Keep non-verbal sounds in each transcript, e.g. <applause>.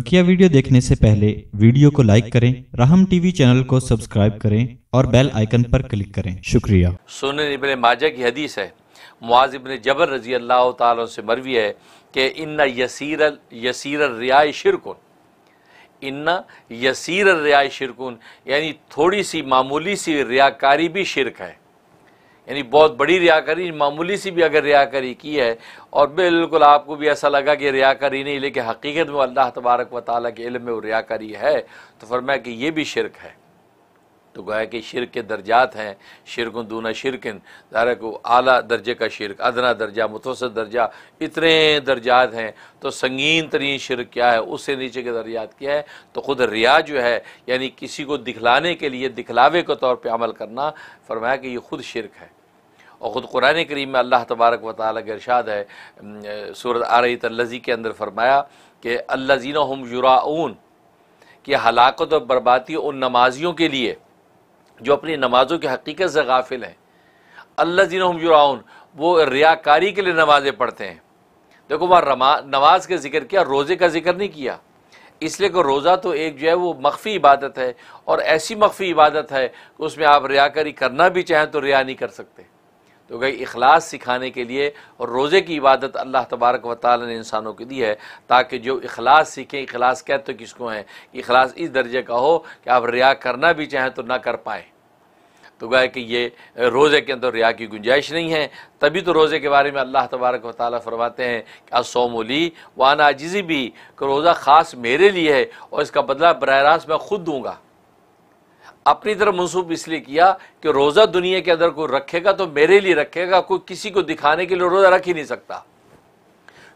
बकिया वीडियो देखने से पहले वीडियो को लाइक करें राहम टीवी चैनल को सब्सक्राइब करें और बेल आइकन पर क्लिक करें शुक्रिया सुन इबन माजा की हदीस है मुआज इबन जबर रजी अल्लाह तुम से मरवी है कि इन्ना यसीर यसीर रियाय शिरकुन इन्ना यसीर रियाय शिरकुन यानी थोड़ी सी मामूली सी रियाकारी भी शिरक है यानी बहुत बड़ी रियाकारी मामूली सी भी अगर रियाकारी की है और बिल्कुल आपको भी ऐसा लगा कि रियाकारी नहीं लेकिन हकीकत में अल्लाह तबारक व ताली के इल्म में वो रियाकारी है तो फरमाया कि ये भी शिरक है तो गोया कि शिरक के दर्जात हैं शिरक दूना शिरकिन दारा को आला दर्जे का शिरक अदना दर्जा मुतवसत दर्जा इतने दर्जात हैं तो संगीन तरीन शिरक क्या है उससे नीचे के दर्जात क्या है तो ख़ुद रिया जो है यानी किसी को दिखलाने के लिए दिखलावे के तौर पर अमल करना फरमाया कि ये ख़ुद शिरक है और ख़ुद कुरान करीम में अल्लाह तबारक व ताली के इरशाद है सूरत रही तल्लजी के अंदर फरमाया कि अल्लाजीन हम युराउन कि हलाकत और बर्बादी उन नमाजियों के लिए जो अपनी नमाजों की हकीकत से गाफिल हैं अल्लाह दिन हम जुराउन वो रियाकारी के लिए नमाज़ें पढ़ते हैं देखो वहाँ नमाज का जिक्र किया रोज़े का जिक्र नहीं किया इसलिए कि रोज़ा तो एक जो है वो मख्फी इबादत है और ऐसी मख्फी इबादत है कि उसमें आप रियाकारी करना भी चाहें तो रिया नहीं कर सकते तो गई अखलास सिखाने के लिए और रोज़े की इबादत अल्लाह तबारक व ताली ने इंसानों की दी है ताकि जो अखलास सीखें अखलास कहते तो किसको हैं अखलास इस दर्जे का हो कि आप रिया करना भी चाहें तो ना कर पाएँ तो गाय कि ये रोज़े के अंदर रिया की गुंजाइश नहीं है तभी तो रोज़े के बारे में अल्लाह तबारक वाली फरमाते हैं कि असोमली वाना आजिज़ी भी कि रोज़ा ख़ास मेरे लिए है और इसका बदला बरह रास्त मैं खुद दूँगा अपनी तरफ मनसूब इसलिए किया कि रोज़ा दुनिया के अंदर कोई रखेगा तो मेरे लिए रखेगा कोई किसी को दिखाने के लिए रोज़ा रख ही नहीं सकता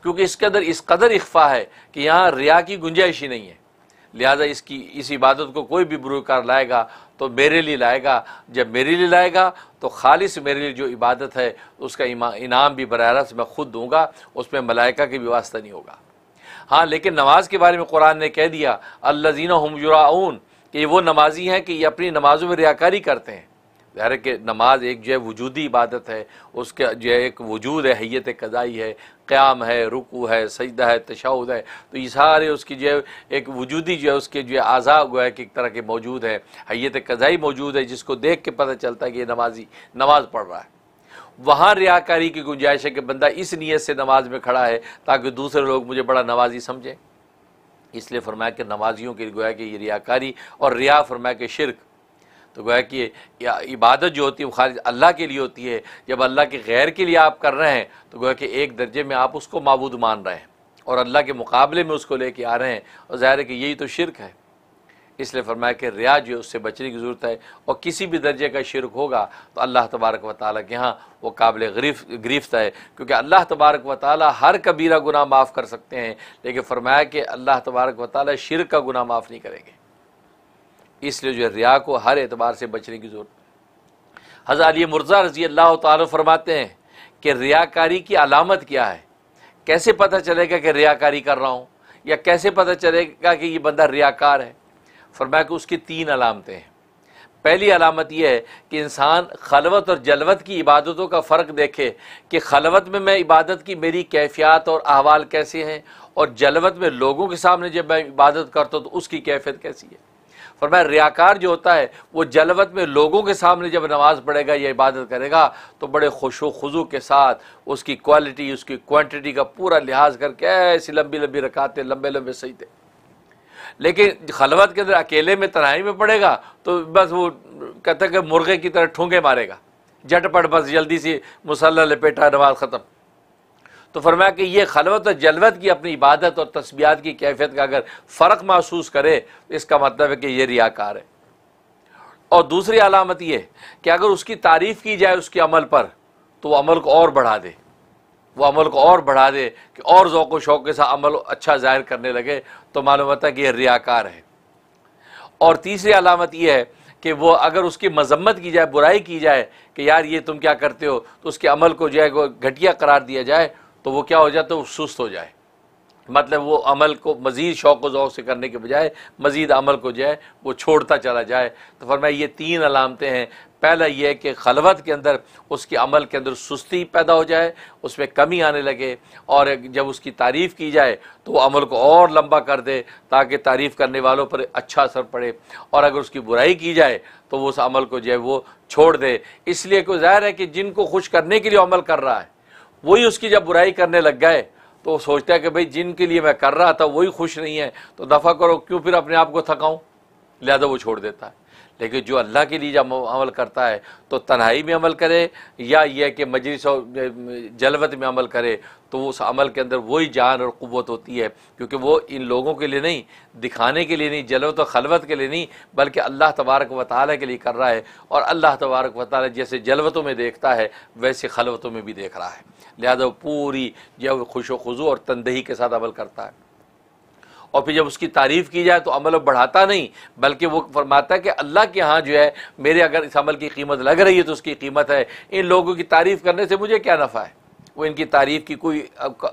क्योंकि इसके अंदर इस कदर इख्फा है कि यहाँ रिया की गुंजाइश ही नहीं है लिहाजा इसकी इस इबादत को कोई भी बुरकार लाएगा तो मेरे लिए लाएगा जब मेरे लिए लाएगा तो खालिश मेरे लिए जो इबादत है उसका इनाम भी बर मैं खुद दूंगा उसमें मलाइका के भी वास्ता नहीं होगा हाँ लेकिन नमाज के बारे में कुरान ने कह दिया अल्लाजीन हमजुराउन कि वो नमाजी हैं कि ये अपनी नमाजों में रियाकारी करते हैं ज़ाहिर कि नमाज एक जो है वजूदी इबादत है उसका जो है एक वजूद है हैत कज़ाई है क़्याम है रुकू है सजदा है तशाउद है तो ये सारे उसकी जो है एक वजूदी जो है उसके जो है आज़ा गोया कि एक तरह के मौजूद है हैत कज़ाई मौजूद है जिसको देख के पता चलता है कि ये नमाजी नमाज़ पढ़ रहा है वहाँ रियाकारी की गुंजाइश है कि बंदा इस नीयत से नमाज में खड़ा है ताकि दूसरे लोग मुझे बड़ा नमाजी समझें इसलिए फरमाया कि नमाजियों की गोया कि ये रियाकारी और रिया फरमाया कि शिरक तो गोया कि इबादत जो होती है वो खालिद अल्लाह के लिए होती है जब अल्लाह के गैर के लिए आप कर रहे हैं तो वह कि एक दर्जे में आप उसको मबूद मान रहे हैं और अल्लाह के मुकाबले में उसको लेके आ रहे हैं और ज़ाहिर है कि यही तो शिरक है इसलिए फरमाया कि रिया जो है उससे बचने की ज़रूरत है और किसी भी दर्जे का शिरक होगा तो अल्लाह तबारक व ताल के यहाँ वो काबिल गरीफ गिरफ्त है क्योंकि अल्लाह तबारक व ताली हर कबीरा गुनाह माफ़ कर सकते हैं लेकिन फरमाया कि अल्लाह तबारक व ताली शिरक का गुनाह माफ़ नहीं करेंगे इसलिए जो है रिया को हर एतबार से बचने की ज़रूरत हज़ार ये मुर्जा रजी अल्लाह तारफ़ फरमाते हैं कि रियाकारी की अलामत क्या है कैसे पता चलेगा कि रियाकारी कर रहा हूँ या कैसे पता चलेगा कि ये बंदा रियाकार है फरमाया कि उसकी तीन अलामतें हैं पहली अलामत यह है कि इंसान खलवत और जलवत की इबादतों का फ़र्क देखे कि खलवत में मैं इबादत की मेरी कैफियत और अहवाल कैसे हैं और जलवत में लोगों के सामने जब मैं इबादत करता हूँ तो उसकी कैफियत कैसी है फरमा रियाकार जो होता है वो जलवत में लोगों के सामने जब नमाज़ पढ़ेगा या इबादत करेगा तो बड़े खुश खुशू के साथ उसकी क्वालिटी उसकी क्वान्टिटी का पूरा लिहाज करके ऐसी लंबी लंबी रखाते लंबे लंबे सही थे लेकिन खलवत के अंदर अकेले में तनाई में पड़ेगा तो बस वो कहते कि मुर्गे की तरह ठोंगे मारेगा झटपट बस जल्दी सी मुसल्ला लपेटा नमाज ख़त्म तो फरमाया कि ये खलवत और जलवत की अपनी इबादत और तस्बियात की कैफियत का अगर फ़र्क महसूस करे तो इसका मतलब है कि यह रियाकार है और दूसरी अलामत ये कि अगर उसकी तारीफ़ की जाए उसके अमल पर तो वह अमल को और बढ़ा दे वो अमल को और बढ़ा दे कि और ओक़ शौक़ के साथ अमल अच्छा ज़ाहिर करने लगे तो मालूम होता है कि यह रियाकार है और तीसरी अलामत यह है कि वो अगर उसकी मजम्मत की जाए बुराई की जाए कि यार ये तुम क्या करते हो तो उसके अमल को जो है घटिया करार दिया जाए तो वो क्या हो जाए तो सुस्त हो जाए मतलब वो अमल को मज़ीद शौक वौक से करने के बजाय मज़ीद अमल को जो है वो छोड़ता चला जाए तो फरमाए ये तीन अलामतें हैं पहला यह कि खलवत के अंदर उसके अमल के अंदर सुस्ती पैदा हो जाए उसमें कमी आने लगे और जब उसकी तारीफ़ की जाए तो वो अमल को और लंबा कर दे ताकि तारीफ़ करने वालों पर अच्छा असर पड़े और अगर उसकी बुराई की जाए तो वो उस अमल को जो है वो छोड़ दे इसलिए को ज़ाहिर है कि जिनको खुश करने के लिए अमल कर रहा है वही उसकी जब बुराई करने लग गए तो सोचता है कि भाई जिनके लिए मैं कर रहा था वही खुश नहीं है तो दफ़ा करो क्यों फिर अपने आप को थकाऊँ लिहाजा वो छोड़ देता है लेकिन जो अल्लाह के लिए जब अमल करता है तो तन्हाई में अमल करे या यह कि मजलिस और जलवत में अमल करे तो उस अमल के अंदर वही जान और कुत होती है क्योंकि वो इन लोगों के लिए नहीं दिखाने के लिए नहीं जलवत और खलवत के लिए नहीं बल्कि अल्लाह तबारक व ताली के लिए कर रहा है और अल्लाह तबारक व जैसे जलवतों में देखता है वैसे खलवतों में भी देख रहा है लिहाजा पूरी जब खुश वजू और तनदही के साथ अमल करता है और फिर जब उसकी तारीफ़ की जाए तो अमल बढ़ाता नहीं बल्कि वो फरमाता है कि अल्लाह के यहाँ जो है मेरे अगर इस अमल की कीमत लग रही है तो उसकी कीमत है इन लोगों की तारीफ़ करने से मुझे क्या नफ़ा है वो इनकी तारीफ़ की कोई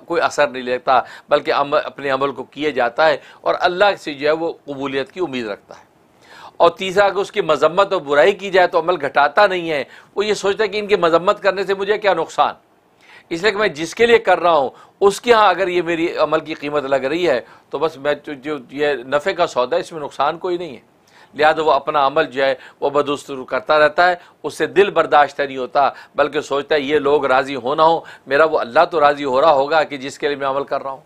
कोई असर नहीं लगता बल्कि अपने अमल को किए जाता है और अल्लाह से जो है वो कबूलियत की उम्मीद रखता है और तीसरा अगर उसकी मजम्मत और बुराई की जाए तो अमल घटाता नहीं है वो ये सोचता है कि इनकी मजम्मत करने से मुझे क्या नुकसान इसलिए कि मैं जिसके लिए कर रहा हूँ उसके यहाँ अगर ये मेरी अमल की कीमत लग रही है तो बस मैं जो ये नफ़े का सौदा है इसमें नुकसान कोई नहीं है लिहाजा वो अपना अमल जो है वह बदस्तर करता रहता है उससे दिल बर्दाश्त नहीं होता बल्कि सोचता है ये लोग राज़ी होना हो मेरा वो अल्लाह तो राज़ी हो रहा होगा कि जिसके लिए मैं अमल कर रहा हूँ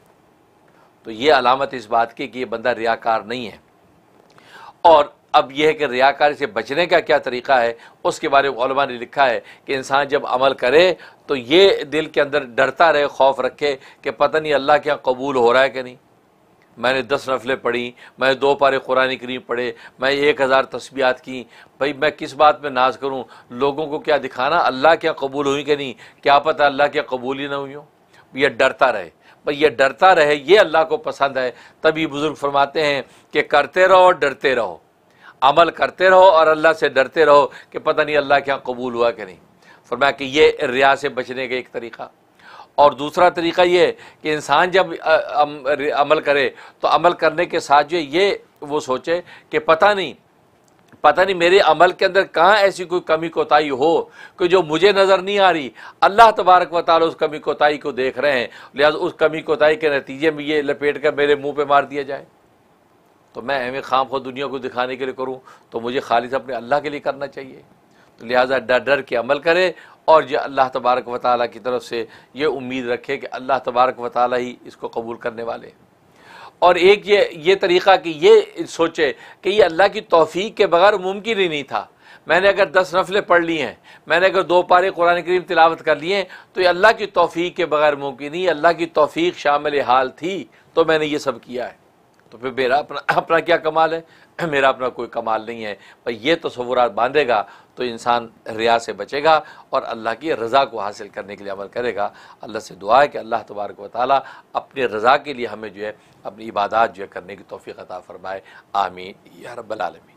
तो ये अलामत इस बात की कि ये बंदा रियाकार नहीं है और अब यह है कि रियाकारी से बचने का क्या तरीका है उसके बारे में ने लिखा है कि इंसान जब अमल करे तो ये दिल के अंदर डरता रहे खौफ रखे कि पता नहीं अल्लाह के यहाँ कबूल हो रहा है कि नहीं मैंने दस नफलें पढ़ी मैं दो पारे कुरान करीम पढ़े मैं एक हज़ार तस्बियात की भाई मैं किस बात में नाज करूँ लोगों को क्या दिखाना अल्लाह के यहाँ कबूल हुई कि नहीं क्या पता अल्लाह के कबूल ही ना हुई हो यह डरता रहे भाई यह डरता रहे ये अल्लाह को पसंद है तभी बुज़ुर्ग फरमाते हैं कि करते रहो डरते रहो अमल करते रहो और अल्लाह से डरते रहो कि पता नहीं अल्लाह के यहाँ कबूल हुआ कि नहीं फरमा कि ये रिया से बचने का एक तरीका और दूसरा तरीका ये कि इंसान जब अमल करे तो अमल करने के साथ जो ये वो सोचे कि पता नहीं पता नहीं मेरे अमल के अंदर कहाँ ऐसी कोई कमी कोताही हो कि जो मुझे नज़र नहीं आ रही अल्लाह तबारक व उस कमी कोताही को देख रहे हैं लिहाजा उस कमी कोताही के नतीजे में ये लपेट कर मेरे मुंह पे मार दिया जाए तो मैं अहम खाम खुद दुनिया को दिखाने के लिए करूँ तो मुझे खालिद अपने अल्लाह के लिए करना चाहिए तो लिहाजा डर डर के अमल करे और ये अल्लाह तबारक व ताली की तरफ से ये उम्मीद रखे कि अल्लाह तबारक व ही इसको कबूल करने वाले और एक ये ये तरीक़ा कि ये सोचे कि ये अल्लाह की तोफ़ी के बगैर मुमकिन ही नहीं था मैंने अगर दस नफलें पढ़ ली हैं मैंने अगर दो पारे कुरान करीम तिलावत कर लिए हैं तो ये अल्लाह की तोफ़ी के बगैर मुमकिन ही अल्लाह की तोफ़ी शामिल हाल थी तो मैंने ये सब किया है तो फिर मेरा अपना <laughs> अपना क्या कमाल है <clears throat> मेरा अपना कोई कमाल नहीं है पर ये तस्वुरात तो बांधेगा तो इंसान रिया से बचेगा और अल्लाह की रज़ा को हासिल करने के लिए अमल करेगा अल्लाह से दुआ है कि अल्लाह तबारक वाली अपने रज़ा के लिए हमें जो है अपनी इबादत जो है करने की तोफ़ी अता फ़रमाए आमीन या रब्बालमीन